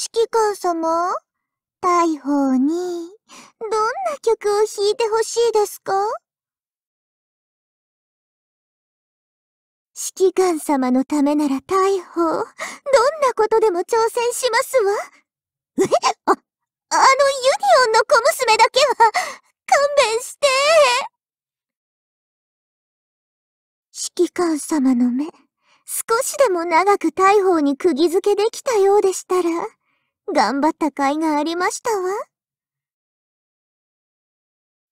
指揮官様大砲に、どんな曲を弾いてほしいですか指揮官様のためなら大砲、どんなことでも挑戦しますわ。え、あ、あのユニオンの小娘だけは、勘弁して。指揮官様の目、少しでも長く大砲に釘付けできたようでしたら、頑張った甲斐がありましたわ。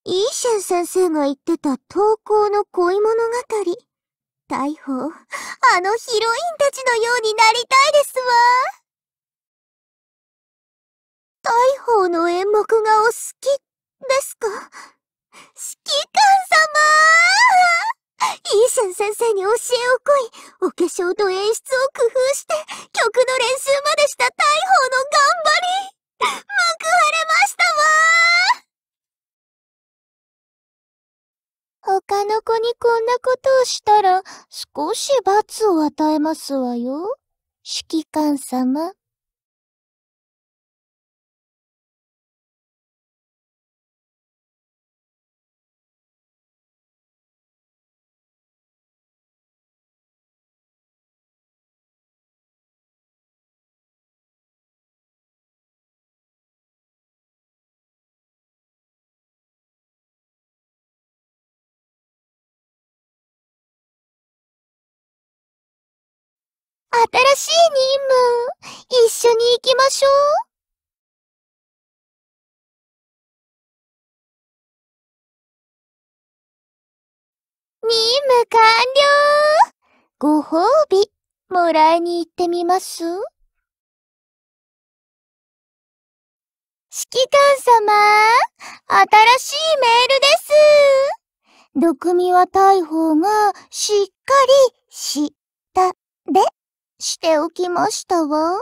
イーシェン先生が言ってた投稿の恋物語。大砲、あのヒロインたちのようになりたいですわ。大捕の演目がお好きですか指揮官様イーシェン先生に教えをこい、お化粧と演出を工夫して曲の練習までした他の子にこんなことをしたら少し罰を与えますわよ。指揮官様。新しい任務、一緒に行きましょう。任務完了ご褒美、もらいに行ってみます指揮官様、新しいメールです。毒味は大砲がしっかりしたで。しておきましたわ。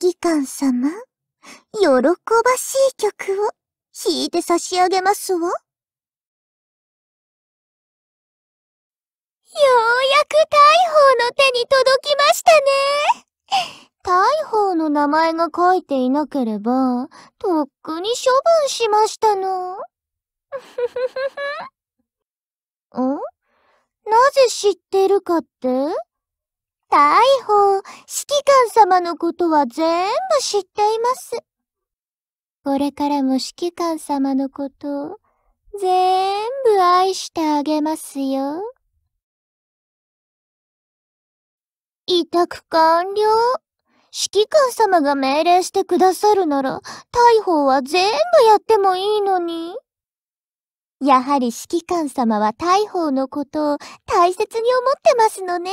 指揮官様、喜ばしい曲を弾いて差し上げますわ。ようやく大砲の手に届きましたね。大砲の名前が書いていなければ、とっくに処分しましたの。ん なぜ知ってるかって大砲、指揮官様のことは全部知っています。これからも指揮官様のことを、全部愛してあげますよ。委託完了。指揮官様が命令してくださるなら、大砲は全部やってもいいのに。やはり指揮官様は大砲のことを大切に思ってますのね。